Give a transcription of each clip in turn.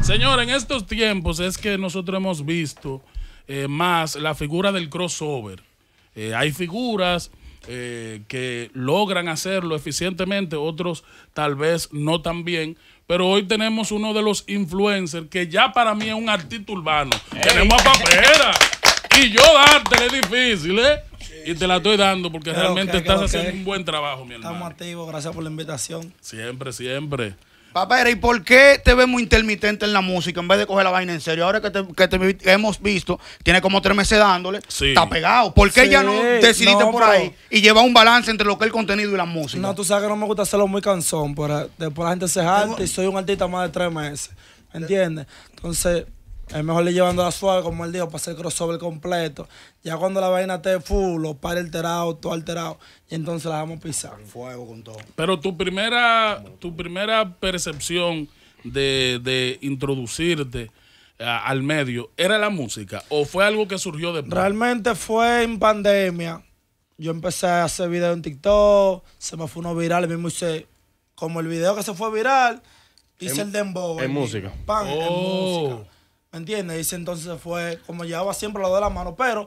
Señor, en estos tiempos es que nosotros hemos visto eh, más la figura del crossover. Eh, hay figuras eh, que logran hacerlo eficientemente, otros tal vez no tan bien. Pero hoy tenemos uno de los influencers que ya para mí es un artista urbano. Tenemos a Papera. y yo darte es difícil, ¿eh? y te la estoy dando porque realmente estás haciendo un buen trabajo, mi hermano. Estamos activos, gracias por la invitación. Siempre, siempre. Papá, ¿y por qué te ves muy intermitente en la música en vez de coger la vaina en serio? Ahora que te, hemos visto, tiene como tres meses dándole, está pegado. ¿Por qué ya no decidiste por ahí y lleva un balance entre lo que es el contenido y la música? No, tú sabes que no me gusta hacerlo muy cansón, pero después la gente se jarte y soy un artista más de tres meses. ¿Me entiendes? Entonces, es mejor le llevando la suave, como él dijo, para hacer crossover completo. Ya cuando la vaina esté full, los pares alterados, todo alterado, y entonces la vamos a pisar. fuego, con todo. Pero tu primera, tu primera percepción de, introducirte eh, al medio, ¿era la música o fue algo que surgió después? Realmente fue en pandemia. Yo empecé a hacer videos en TikTok, se me fue uno viral, mismo hice como el video que se fue viral, hice el dembow. En, música. en oh. música. ¿Me entiendes? Y entonces fue como llevaba siempre lo de la mano, pero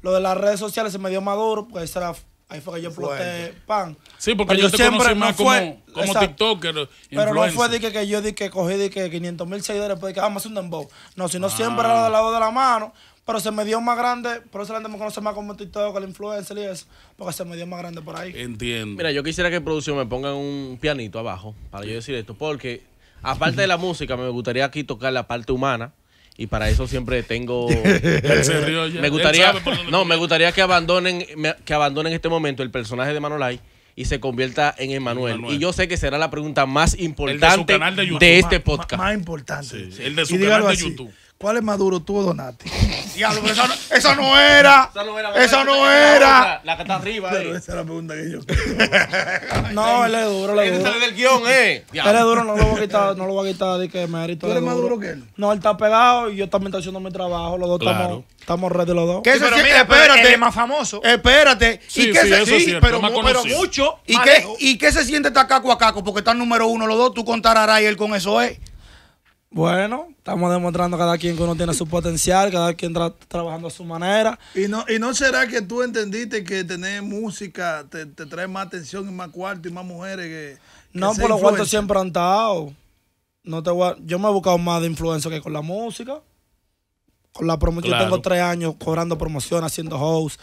lo de las redes sociales se me dio más duro, porque era Ahí fue que yo exploté pan. Sí, porque yo, te siempre conocí más fue, como, TikToker. Pero no fue de que, yo di que cogí de que 500 mil seguidores y pues, de que vamos a hacer un dembow. No, sino ah. siempre era del lado de la mano. Pero se me dio más grande, por eso la gente me conoce más como TikTok, el influencer y eso, porque se me dio más grande por ahí. Entiendo. Mira, yo quisiera que producción me ponga un pianito abajo para yo decir esto, porque aparte de la música, me gustaría aquí tocar la parte humana, y para eso siempre tengo me gustaría no me gustaría que abandonen que abandonen este momento el personaje de Manolay y se convierta en Emanuel. Y yo sé que será la pregunta más importante de, este podcast. Más, importante. el de su canal de YouTube. ¿Cuál es Maduro duro, tú o Donati? Diablo, pero esa no, era. Esa no era. Esa no era. La que está arriba. Pero esa es la pregunta que yo. no, él es duro, él es duro. Eh. duro, no lo va a quitar, no lo va a quitar de que mérito. ¿Tú eres más duro que él? No, él está pegado y yo también estoy haciendo mi trabajo. Los dos estamos, estamos de los dos. pero espérate. más famoso. Espérate. y que se, sí, pero, mucho. ¿Y ah, qué, eh. ¿Y qué se siente estar caco a caco? Porque el número uno los dos, tú contarás y él con eso eh. Bueno, estamos demostrando cada quien que uno tiene su potencial, cada quien trabajando a su manera. ¿Y no, ¿Y no será que tú entendiste que tener música te, trae más atención y más cuarto y más mujeres que... no, por lo cual siempre han estado. No te yo me he buscado más de influencia que con la música. Con la promoción, yo tengo tres años cobrando promoción, haciendo hosts,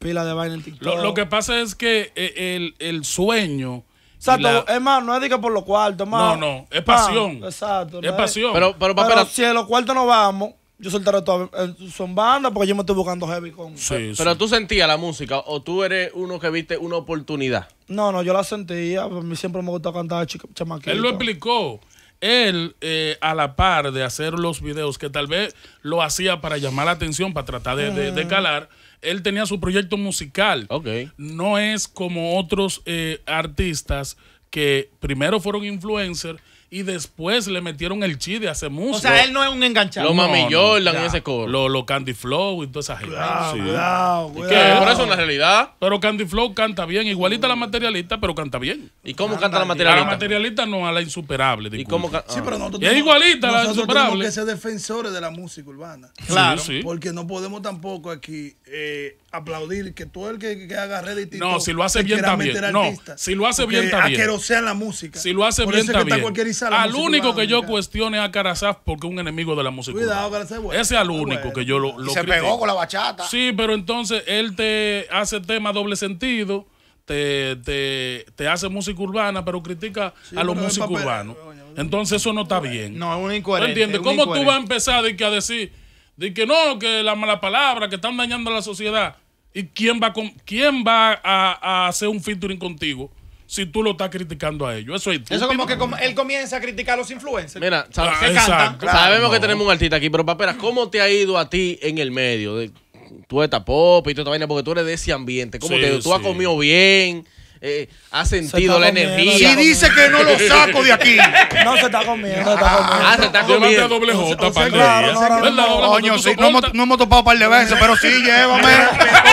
pila de vaina Lo, que pasa es que eh, el, el sueño Exacto, es más, no es de que por los cuartos, más. No, no, es pasión. Ah, exacto. Es pasión. Pero, pero, si en los cuartos no vamos, yo soltaré todas eh, son bandas porque yo me estoy buscando heavy con. Sí, pero, pero, tú sentías la música o tú eres uno que viste una oportunidad. No, no, yo la sentía. A mí siempre me gusta cantar chamaquito. Él lo explicó. Él, eh, a la par de hacer los videos, que tal vez lo hacía para llamar la atención, para tratar de, de calar él tenía su proyecto musical. Okay. No es como otros eh, artistas que primero fueron influencers y después le metieron el chide a hacer música. O sea, él no es un enganchado. Lo Mami no, Jordan ese coro. Lo, Candy Flow y toda esa gente. Cuidado, Que por eso en la realidad. Pero Candy Flow canta bien, igualita a la materialista, pero canta bien. ¿Y cómo canta, la materialista? A la materialista no, a la insuperable. ¿Y cómo Sí, pero ah. nosotros es igualita a la insuperable. Tenemos que ser defensores de la música urbana. Claro. Porque no podemos tampoco aquí eh, aplaudir que todo el que, que haga Reddit. No, si lo hace bien también. No, si lo hace bien también. Que la música. Si lo hace bien también. Al único que yo cuestione a Carazaf porque es un enemigo de la música. Cuidado, Ese es el único que yo lo, lo se pegó con la bachata. Sí, pero entonces él te hace tema doble sentido. Te, hace música urbana, pero critica a los músicos urbanos. Entonces eso no está bien. No, es un incoherente. ¿Cómo tú vas a empezar a decir de que no, que la mala palabra, que están dañando a la sociedad? ¿Y quién va, con, quién va a, a hacer un featuring contigo? si tú lo estás criticando a ellos. Eso es como que él comienza a criticar a los influencers. Mira, ah, sabemos que tenemos un artista aquí, pero papera, ¿cómo te ha ido a ti en el medio? De, tú estás pop y tú estás vaina, porque tú eres de ese ambiente. ¿Cómo te ha ido? ¿Tú has comido bien? ha sentido la energía. Si dice que no lo saco de aquí. No se está comiendo, está comiendo. Ah, se está comiendo. doble J, Coño, sí. no hemos topado par de veces, pero sí, llévame.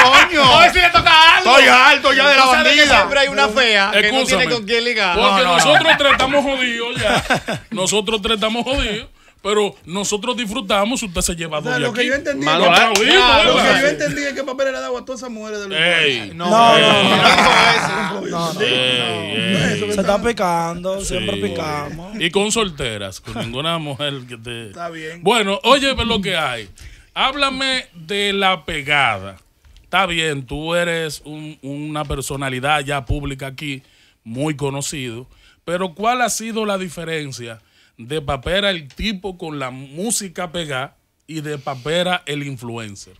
coño? le toca algo. Estoy alto ya de la bandida. Siempre hay una fea que no tiene con quién ligar. Porque nosotros tres estamos jodidos ya. Nosotros tres estamos jodidos pero nosotros disfrutamos, usted se lleva dos lo, que yo, entendí lo que yo entendí es que papel era de dado a todas esas mujeres de no, no, no, no, no, Se está picando, siempre picamos. Y con solteras, con ninguna mujer que te. Está bien. Bueno, oye, ve lo que hay. Háblame de la pegada. Está bien, tú eres un, una personalidad ya pública aquí, muy conocido, pero ¿cuál ha sido la diferencia? de papera el tipo con la música pegada y de papera el influencer.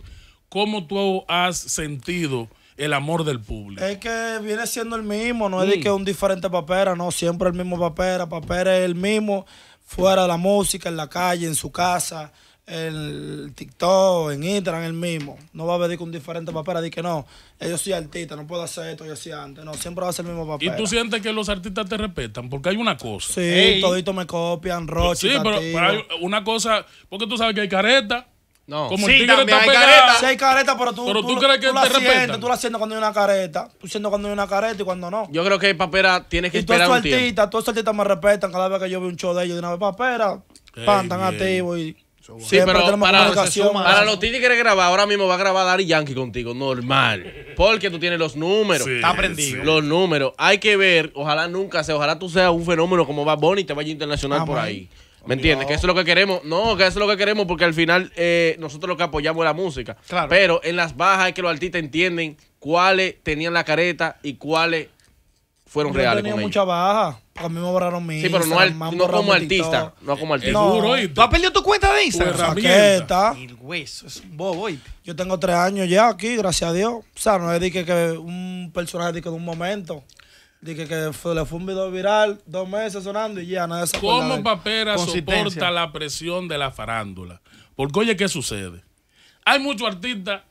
¿Cómo tú has sentido el amor del público? Es que viene siendo el mismo, no es de mm. que un diferente papera, no, siempre el mismo papera, papera es el mismo, fuera de la música, en la calle, en su casa en TikTok, en Instagram, el mismo. No va a venir con un diferente papera dice que no, eh, yo soy artista, no puedo hacer esto, yo hacía antes. No, siempre va a ser el mismo papel. ¿Y tú sientes que los artistas te respetan? Porque hay una cosa. Sí, toditos me copian, Roche. Sí, pero, hay una cosa, porque tú sabes que hay careta. No, sí, el hay caretas hay careta, pero tú, tú, crees que la sientes, tú la sientes cuando hay una careta. Tú sientes cuando hay una careta y cuando no. Yo creo que hay papera tienes que y esperar un artista, artistas, todos los artistas me respetan cada vez que yo veo un show de ellos. De una vez, papera, pantan pan, ti. activo y sí, pero para, para los grabar, ahora mismo va a grabar Dari Yankee contigo, normal. Porque tú tienes los números. está aprendido. Los números. Hay que ver, ojalá nunca sea, ojalá tú seas un fenómeno como va Bunny y te vaya internacional por ahí. ¿Me entiendes? Que eso es lo que queremos. No, que eso es lo que queremos porque al final eh, nosotros lo que apoyamos es la música. Pero en las bajas es que los artistas entienden cuáles tenían la careta y cuáles fueron reales. Con ellos. mucha baja. Porque a mí me borraron mi Sí, pero no, no como artista. No como artista. No. ¿Tú has perdido tu cuenta de Instagram? Pues, el hueso es bobo. Yo tengo tres años ya aquí, gracias a Dios. O sea, no es de que, un personaje de, de un momento. Dije que, le fue un video viral, dos meses sonando y ya nada se ¿Cómo Papera soporta la presión de la farándula? Porque oye, ¿qué sucede? Hay muchos artistas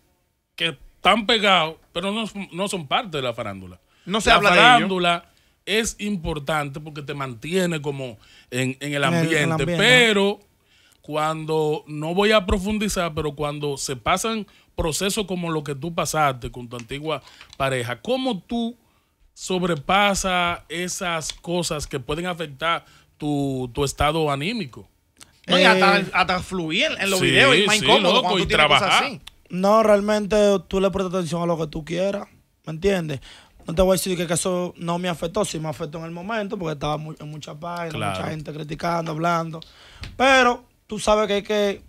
que están pegados, pero no, no son parte de la farándula. No se habla farándula, de farándula es importante porque te mantiene como en, en, el, ambiente, pero cuando, no voy a profundizar, pero cuando se pasan procesos como lo que tú pasaste con tu antigua pareja, ¿cómo tú sobrepasas esas cosas que pueden afectar tu, estado anímico? Eh, hasta, fluir en los videos y más cuando tú trabajar. No, realmente tú le prestas atención a lo que tú quieras, ¿me entiendes? No te voy a decir que, eso no me afectó, sí me afectó en el momento, porque estaba en muchas páginas, mucha gente criticando, hablando. Pero tú sabes que hay que.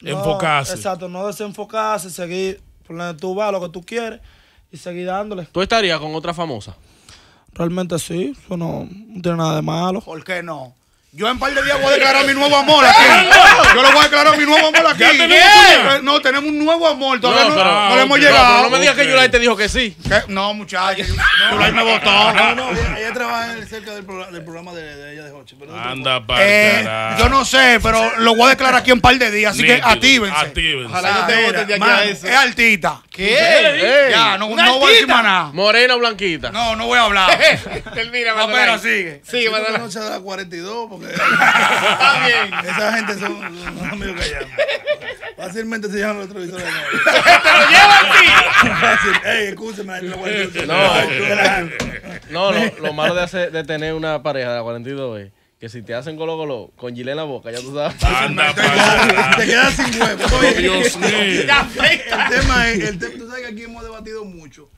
enfocarse. Exacto, no desenfocarse, seguir por donde tú vas, lo que tú quieres, y seguir dándole. ¿Tú estarías con otra famosa? Realmente sí, eso no, no tiene nada de malo. ¿Por qué no? Yo en par de días voy a declarar mi nuevo amor aquí. Yo lo voy a declarar mi nuevo amor aquí. no, tenemos un nuevo amor. Todavía no, le hemos ah, llegado. No me digas que Yulay te dijo que sí. No, muchachos. Yulay me votó. No, no, ella trabaja cerca del, programa, del programa de, ella de Hoche. Anda, para eh, Yo no sé, pero lo voy a declarar aquí en par de días. Así que actívense. Actívense. Ojalá te de aquí a Es altita. ¿Qué? Ya, no, no voy a decir más nada. Morena o blanquita. No, no voy a hablar. Termina, pero sigue. Sí, va a la noche de las 42. Está bien. Esa gente son los amigos llaman Fácilmente se llevan los televisores. ¡Te lo llevan, a ti Ey, escúchame. No, no, no, lo, malo de, hacer, de tener una pareja de la 42 es que si te hacen colo colo con gile en la boca, ya tú sabes. Anda, te, quedas, sin huevo. Oh, Dios mío. El tema es, el tema, tú sabes que aquí hemos debatido mucho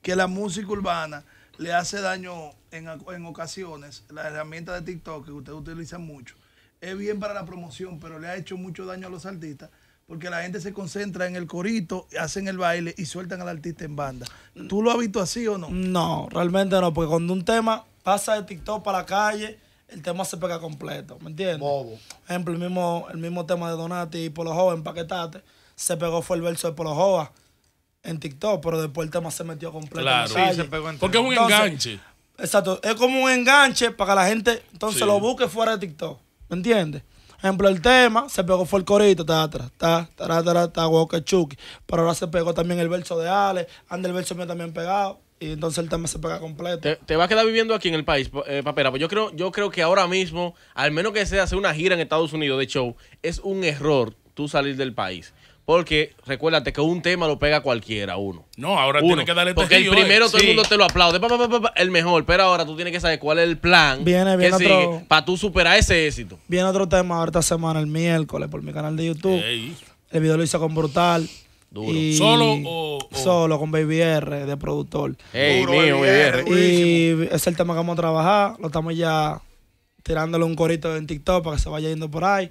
que la música urbana le hace daño en, en ocasiones la herramienta de TikTok que ustedes utilizan mucho. Es bien para la promoción, pero le ha hecho mucho daño a los artistas porque la gente se concentra en el corito, hacen el baile y sueltan al artista en banda. ¿Tú lo has visto así o no? No, realmente no, porque cuando un tema pasa de TikTok para la calle, el tema se pega completo, ¿me entiendes? Bobo. Por ejemplo, el mismo, el mismo tema de Donati y Polo Joven, Paquetate, se pegó fue el verso de Polo Jóvenes en TikTok, pero después el tema se metió completo. se pegó en Porque es un enganche. Exacto, es como un enganche para que la gente entonces lo busque fuera de TikTok. ¿Me entiendes? ejemplo, el tema se pegó fue el corito, ta, ta, ta, ta, ta, ta, Pero ahora se pegó también el verso de Ale, anda el verso mío también pegado. Y entonces el tema se pega completo. Te, vas a quedar viviendo aquí en el país, eh, papera. Pues yo creo, yo creo que ahora mismo, al menos que sea hacer una gira en Estados Unidos de show, es un error tú salir del país. Porque recuérdate que un tema lo pega cualquiera, uno. No, ahora tiene que darle Porque el primero eh. todo el mundo te lo aplaude, el mejor. Pero ahora tú tienes que saber cuál es el plan viene, viene para tú superar ese éxito. Viene otro tema esta semana, el miércoles, por mi canal de YouTube. El video lo hice con Brutal. Duro. ¿Solo o, Solo, con Baby R, de productor. Duro, Baby eh, R. Y es el tema que vamos a trabajar. Lo estamos ya tirándole un corito en TikTok para que se vaya yendo por ahí.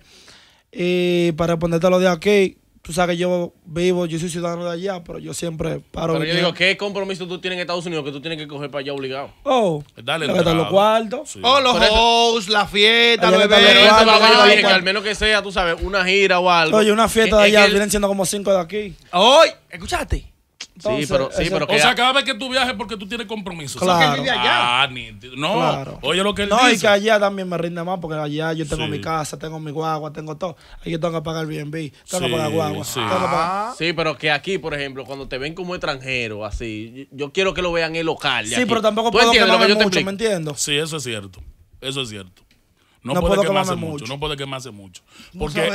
Y para responderte lo de aquí, tú sabes que yo vivo, yo soy ciudadano de allá, pero yo siempre paro. Pero yo digo, ¿qué compromiso tú tienes en Estados Unidos que tú tienes que coger para allá obligado? Oh, dale los cuartos. Oh, los hosts, la fiesta, los que Al menos que sea, tú sabes, una gira o algo. Oye, una fiesta de allá vienen siendo como cinco de aquí. ¡Ay! ¿Escuchaste? sí, pero, sí, pero o sea, cada vez que tú viajes porque tú tienes compromiso. Claro. allá. Ah, ni, no, claro. oye lo que él dice. No, y que allá también me rinde más porque allá yo tengo mi casa, tengo mi guagua, tengo todo. Aquí tengo que pagar bien tengo que pagar guagua. Ah. Sí. pero que aquí, por ejemplo, cuando te ven como extranjero, así, yo quiero que lo vean en local. Sí, pero tampoco puedo que, lo que mucho, ¿me entiendo? Sí, eso es cierto. Eso es cierto. No, puede quemarse mucho, No puede quemarse mucho. Porque porque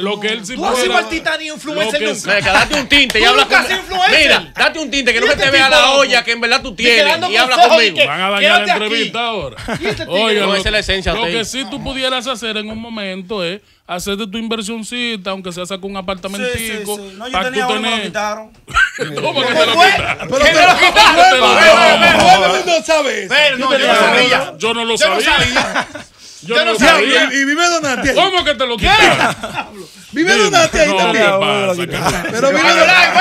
lo que él si Tú influencer nunca. date un tinte y habla conmigo. Mira, date un tinte que no se te vea la olla que en verdad tú tienes y habla conmigo. Van a dañar la entrevista ahora. Oye, Lo que sí tú pudieras hacer en un momento es hacerte tu inversioncita, aunque sea sacar un apartamentico. No, yo tenía uno, lo quitaron. ¿Cómo que te lo quitaron? ¿Qué te lo quitaron? no sabes. no lo Yo no lo sabía. Yo, yo no sabía. Y, vive Donati. ¿Cómo que te lo quitaron? vive Donati ahí también. Pero vive Donati.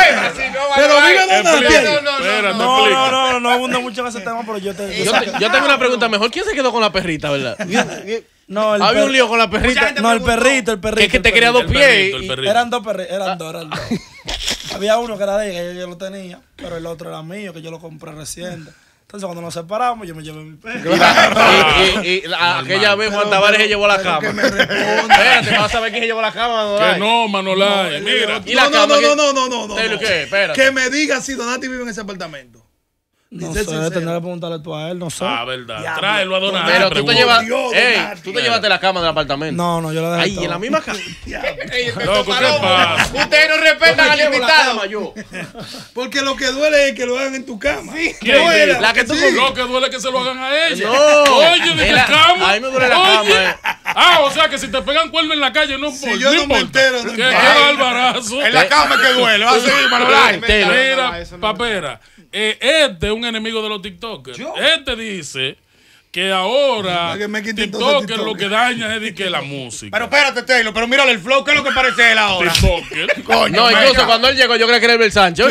Pero vive Donati. No, no, no, no abunda mucho en ese tema, pero yo te. Yo tengo una pregunta mejor. ¿Quién se quedó con la perrita, verdad? No, el Había un lío con la perrita. No, el perrito, el perrito. Que es que te quería dos pies. Eran dos perritos, ah. eran dos, Había uno que era de ella, yo lo tenía, pero el otro era mío, que yo lo compré recién. Entonces, cuando nos separamos, yo me llevé mi perro. Y, aquella vez Juan Tavares se llevó la cama. Que me Espérate, vas a ver quién se llevó la cama, Manolay. Que no, Manolay. No, mira. No, no, no, no, no, no, no, ¿Qué? Que me diga si Donati vive en ese apartamento. No sé, tendrá que preguntarle tú a él, no sé. Ah, verdad. Tráelo a donar. Pero tú te, llevas, ey, tú te llevaste la cama del apartamento. No, no, yo la dejé. Ahí, en la misma cama. Loco, ¿qué pasa? Ustedes no respetan al invitado. yo. Porque lo que duele es que lo hagan en tu cama. Sí. La que tú Lo que duele es que se lo hagan a ella. No. Oye, de la cama. A mí me duele la cama. Eh. Ah, o sea que si te pegan cuerno en la calle, no importa. Si pues, yo no me entero, Qué el En la cama que duele, va a Mira, papera, eh, este es un enemigo de los TikTokers. Este dice que ahora TikTok lo que daña es que la música. Pero espérate, Taylor, pero mírale el flow, ¿qué es lo que parece él ahora? TikTok. Coño, no, incluso cuando él llegó, yo creía que era el Sancho.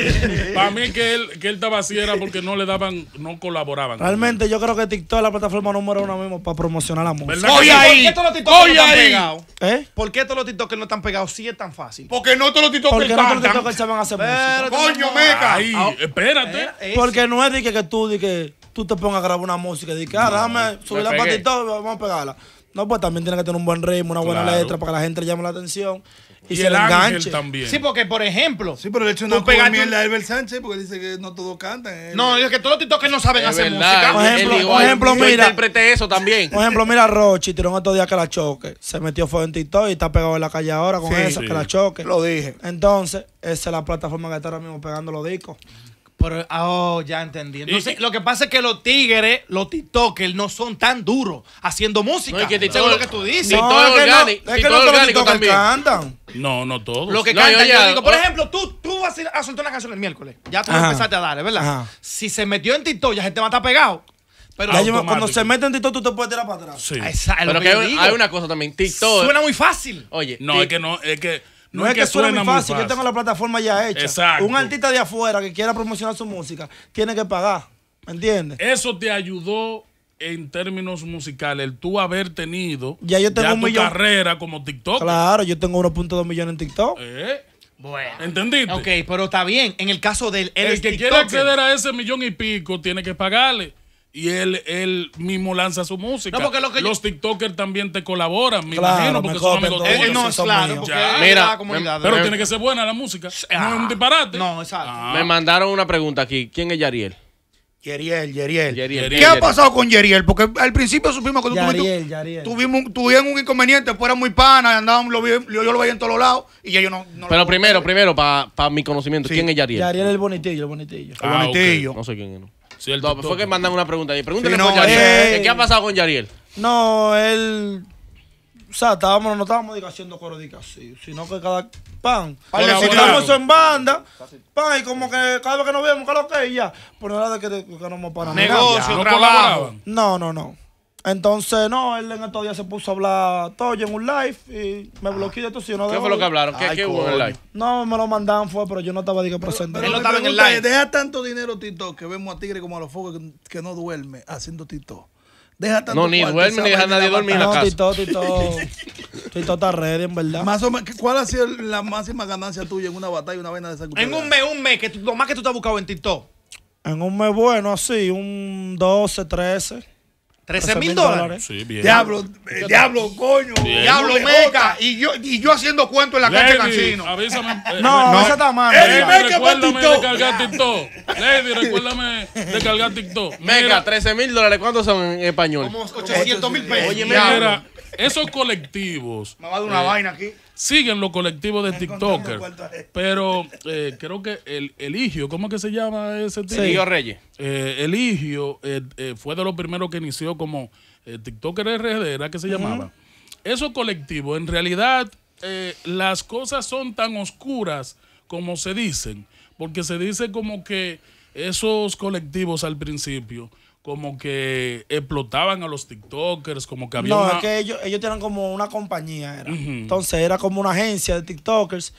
Para mí que él, que él estaba así era porque no le daban, no colaboraban. Realmente yo creo que TikTok es la plataforma número uno mismo para promocionar la música. Oye ¿Por qué todos los TikTok no están pegados? ¿Eh? ¿Por qué todos los TikTok no están pegados si es tan fácil? Porque no todos los TikTok Porque no todos los TikTok saben hacer música. Coño, meca. Ahí, espérate. Porque no es de que, que tú, digas que tú te pongas a grabar una música y dices, ah, déjame la patita y vamos a pegarla. No, pues también tiene que tener un buen ritmo, una buena letra para que la gente le llame la atención. Y, se el le enganche. también. Sí, porque, por ejemplo. Sí, pero le hecho una mierda Sánchez porque dice que no todos cantan. Eh. No, es que todos los tiktokers no saben hacer música. Por ejemplo, mira. interprete eso también. Por ejemplo, mira, Rochi tiró otro día que la choque. Se metió fuego en TikTok y está pegado en la calle ahora con eso, que la choque. Lo dije. Entonces, esa es la plataforma que está ahora mismo pegando los discos. Pero, oh, ya entendí. Entonces, lo que pasa es que los tigres, los tiktokers, no son tan duros haciendo música. No, es que lo que tú dices. No, que no, todos los también. cantan. No, no todos. Lo que cantan, yo, digo, por oh. ejemplo, tú, tú vas a, soltar una canción el miércoles. Ya tú empezaste a darle, ¿verdad? Si se metió en TikTok, ya gente va a estar pegado. Pero cuando se mete en TikTok, tú te puedes tirar para atrás. Sí. pero hay, hay, una cosa también. TikTok. Suena muy fácil. Oye. No, es que no, es que no es que suene fácil, yo tengo la plataforma ya hecha. Exacto. Un artista de afuera que quiera promocionar su música tiene que pagar. ¿Me entiendes? Eso te ayudó en términos musicales, el tú haber tenido ya yo tengo tu carrera como TikTok. Claro, yo tengo 1.2 millones en TikTok. ¿Eh? Bueno. ¿Entendiste? Ok, pero está bien. En el caso del. El que quiera acceder a ese millón y pico tiene que pagarle y él, él mismo lanza su música. los TikTokers también te colaboran, me imagino, porque son amigos eh, no, claro, Mira, Pero tiene que ser buena la música. Ah. no es un disparate. No, exacto. Ah. Me mandaron una pregunta aquí. ¿Quién es Yariel? Yeriel, Yeriel. ¿Qué ha pasado con Yeriel? Porque al principio supimos que tú tuvimos, un inconveniente, fuera pues muy pana, andaban, lo yo, lo veía en todos lados y ellos no. no Pero primero, primero, para mi conocimiento, ¿quién es Yariel? Yariel el bonitillo, el bonitillo. el bonitillo. Ah, no sé quién es fue que mandan una pregunta. Y pregúntale Yariel. Eh, ¿Qué ha pasado con Yariel? No, él. O sea, estábamos, no estábamos haciendo coro así, sino que cada. Pan. Estamos en banda. Pan, y como que cada vez que nos vemos, claro que ya. Por pues nada de que, que no nos para Negocio, no, no, no. Entonces, no, él en estos días se puso a hablar todo en un live y me ah. bloqueó esto. Si yo no ¿Qué fue lo que hablaron? ¿Qué, hubo en el live? No, me lo mandaban, fue, pero yo no estaba de que Pero, pero él no estaba en el live. Deja tanto dinero, Tito, que vemos a Tigre como a los focos que, no duerme haciendo Tito. Deja tanto No, ni duerme, ni deja a nadie dormir en la casa. No, Tito, Tito. Tito está ready, en verdad. Más ¿cuál ha sido la máxima ganancia tuya en una batalla, una vaina de esa En un mes, un mes, que tú, lo más que tú te has buscado en TikTok. En un mes bueno, así, un 12, 13. 13 mil dólares. Sí, bien. Diablo, eh, diablo, coño. Eh, diablo, meca. Y yo, y yo haciendo cuento en la Lady, cancha de Avísame. Eh, no, no, esa está mal. Lady, recuérdame de cargar TikTok. Lady, recuérdame de cargar TikTok. Meca, 13 mil dólares. ¿Cuántos son en español? Como 800 mil pesos. Oye, Mega esos colectivos. Me va una eh, vaina aquí. Siguen los colectivos de TikToker. Pero eh, creo que el Eligio, ¿cómo es que se llama ese Eligio Reyes. Eh, Eligio fue de los primeros que inició como TikToker RD, era que se llamaba. Esos colectivos, en realidad, las cosas son tan oscuras como se dicen. Porque se dice como que esos colectivos al principio como que explotaban a los TikTokers, como que había. No, es que ellos, ellos tenían como una compañía, era. Entonces era como una agencia de TikTokers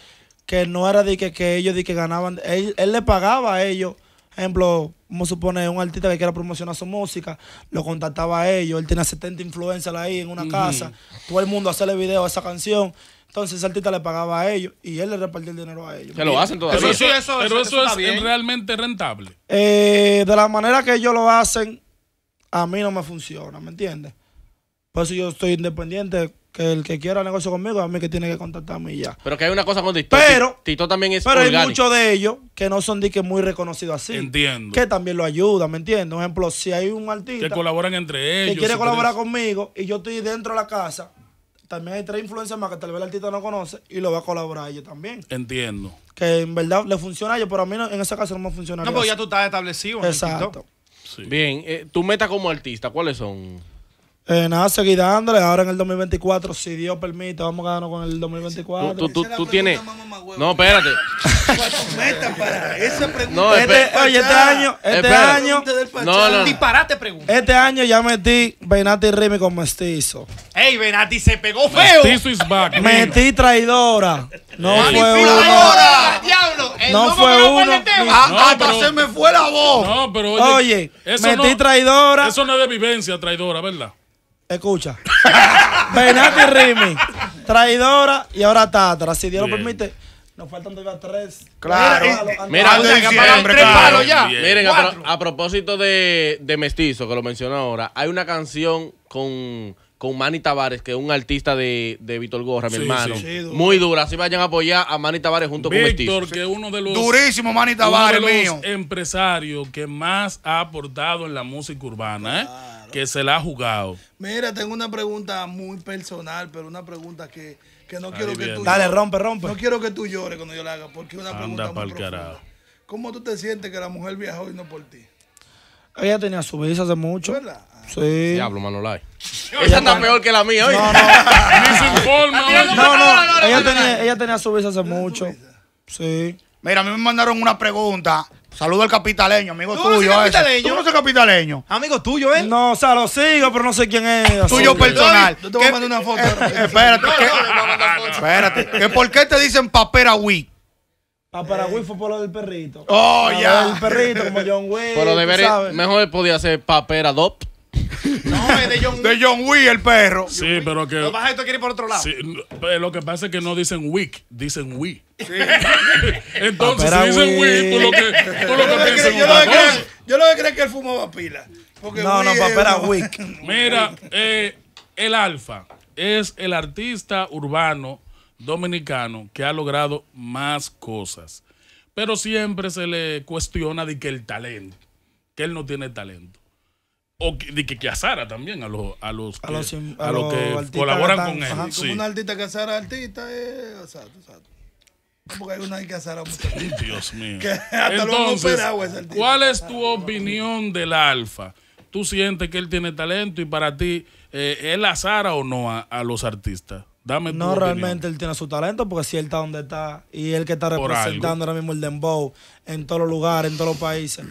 que no era de que, que ellos que ganaban. Él, le pagaba a ellos, ejemplo, como supone un artista que quiera promocionar su música, lo contactaba a ellos, él tenía 70 influencers ahí en una casa, todo el mundo hacerle video a esa canción entonces artista le pagaba a ellos y él le repartía el dinero a ellos. Que lo hacen todavía. Pero eso, es realmente rentable. Eh, de la manera que ellos lo hacen, a mí no me funciona, ¿me entiendes? Por eso yo estoy independiente. Que el que quiera negocio conmigo, a mí que tiene que contactarme y ya. Pero que hay una cosa con Tito. Pero, Tito también es Pero hay muchos de ellos que no son diques muy reconocidos así. Entiendo. Que también lo ayudan, ¿me entiendes? Por ejemplo, si hay un artista. Que colaboran entre ellos. Que quiere colaborar conmigo y yo estoy dentro de la casa también hay tres influencias más que tal vez el artista no conoce y lo va a colaborar a ellos también. Entiendo. Que en verdad le funciona a ellos, pero a mí en ese caso no me funciona. No, porque ya tú estás establecido. Exacto. Bien, eh, tu meta como artista, ¿cuáles son? Eh, nada, guidándole Ahora en el 2024, si Dios permite, vamos a ganarnos con el 2024. Tú, tienes. No, espérate. esa pregunta? No, este, oye, este año. Este año. No, Disparate pregunta. Este año ya metí Benati Rimi con mestizo. ¡Ey, Benati se pegó feo! Mestizo is back. Metí traidora. No fue uno. ¡Diablo! No fue uno. Hasta ah, ah, se me fue vos. No, pero oye. Oye, metí traidora. Eso no es de vivencia, traidora, ¿verdad? Escucha. Benati Rimi, traidora y ahora Tatra. Si Dios lo permite, nos faltan todavía tres. Claro. Mira, Miren, a, propósito de, de Mestizo, que lo mencionó ahora, hay una canción con con Manny Tavares, que es un artista de, de Víctor Gorra, mi hermano. Muy dura. Así vayan a apoyar a Manny Tavares junto con Mestizo. que uno de los. Durísimo, Manny Tavares, mío. empresario que más ha aportado en la música urbana, ¿eh? que se la ha jugado. Mira, tengo una pregunta muy personal, pero una pregunta que, no quiero que tú Dale, rompe, rompe. No quiero que tú llores cuando yo la haga, porque es una pregunta muy profunda. ¿Cómo tú te sientes que la mujer viajó y no por ti? Ella tenía su visa hace mucho. ¿Verdad? Ah. Sí. Diablo, Manolay. Ella está peor que la mía, hoy. No, no. No, no, Ella tenía, ella tenía su visa hace mucho. Sí. Mira, a mí me mandaron una pregunta Saludo al capitaleño, amigo ¿Tú tuyo. No capitaleño? no soy capitaleño? Amigo tuyo, ¿eh? No, o sea, lo sigo, pero no sé quién es. Tuyo personal. Yo te voy a mandar una foto. espérate. ¿qué? espérate. ¿Por qué te dicen papera wick? Papera wick fue por lo del perrito. Oh, ya. El perrito, como John Wick. Pero debería, mejor podía ser papera Dop. No, es de John Wick. De John Wick, el perro. Sí, pero que. Lo quiere ir por otro lado. Eh, lo que pasa es que no dicen Wick, dicen Wii. Entonces, si dicen wick por lo que, lo que yo, lo que creo, yo que creo que él fumaba pila. Porque no, no, papera wick. Mira, eh, el Alfa es el artista urbano dominicano que ha logrado más cosas. Pero siempre se le cuestiona de que el talento, que él no tiene talento. O de que, que también a los, a los que, a los, que colaboran con él. sí. Como un artista que azara artista, es eh, exacto, exacto. Porque hay que hacer a muchos. Dios mío. Entonces, ¿Cuál es tu opinión del Alfa? ¿Tú sientes que él tiene talento y para ti él eh, azara o no a, los artistas? Dame tu no, realmente él tiene su talento porque si él está donde está y él que está representando ahora mismo el dembow en todos los lugares, en todos los países,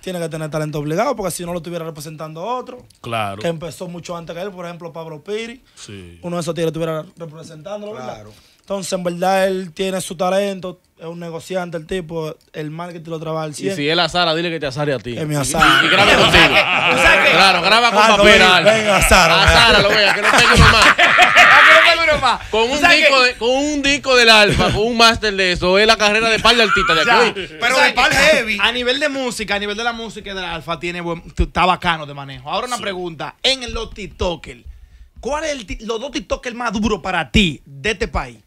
tiene que tener talento obligado porque si no lo estuviera representando otro. Claro. Que empezó mucho antes que él, por ejemplo, Pablo Piri. Sí. Uno de esos tíos estuviera representándolo, claro. Entonces, en verdad, él tiene su talento, es un negociante el tipo, el marketing lo trabaja al 100. Y si él asara, dile que te asare a ti. Es mi azara. Y, graba contigo. claro, graba con ah, papel. Venga, ven, lo vea, que no tengo más. Ah, no más. Con un, disco con un disco del alfa, con un máster de eso, es la carrera de par de artistas de aquí. pero de par heavy. A nivel de música, a nivel de la música del alfa, tiene está bacano de manejo. Ahora una pregunta, en los TikTokers, ¿cuál es el, los dos TikTokers más duros para ti de este país?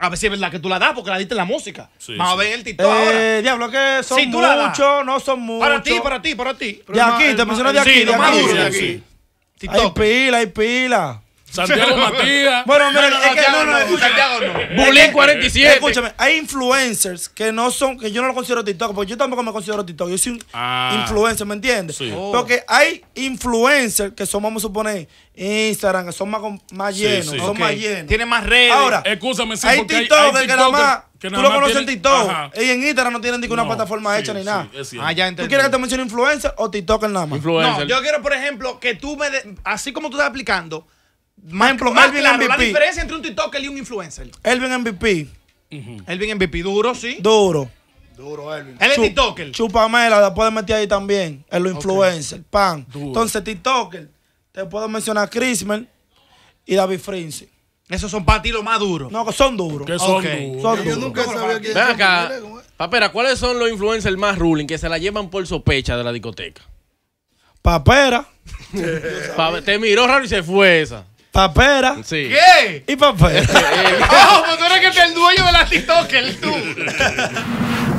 A ver si es verdad que tú la das porque la diste en la música. Sí, Vamos a ver el TikTok eh, ahora. Diablo, que son muchos, no son muchos. Para ti, para ti, para ti. De aquí, te menciono de aquí, de aquí. Sí, de aquí. Hay pila, hay pila. Santiago Matías. Bueno, mira, es que no, no, Santiago no. Bulín 47. Escúchame, hay influencers que no son, que yo no lo considero TikTok, porque yo tampoco me considero TikTok. Yo soy un ah. influencer, ¿me entiendes? Oh. Porque hay influencers que son, vamos a suponer, Instagram, que son más, llenos, son más llenos. Tienen más redes. Ahora, escúchame, sí, hay TikTok, que nada más. tú lo conoces en TikTok. Y en Instagram no tienen ninguna una plataforma hecha ni nada. Ah, ya ¿Tú quieres que te mencione influencer o TikTok nada más? No, yo quiero, por ejemplo, que tú me. así como tú estás aplicando, más ah, ejemplo, ah, La diferencia entre un TikToker y un influencer. Elvin MVP. Elvin MVP, duro, sí. Duro. Duro, Elvin. Él es TikToker. Chupamela, la puedes meter ahí también. En lo influencer pan. Entonces, TikToker, te puedo mencionar Crismel y David Frinzi. Esos son para ti los más duros. No, son duros. Que son, duros. son duros. Yo nunca sabía que Ven acá. Papera, ¿cuáles son los influencers más ruling que se la llevan por sospecha de la discoteca? Papera. Te miró raro y se fue esa. Papera. Sí. ¿Qué? Y papera. ¡Oh! Pues tú eres que te el dueño de la el tú.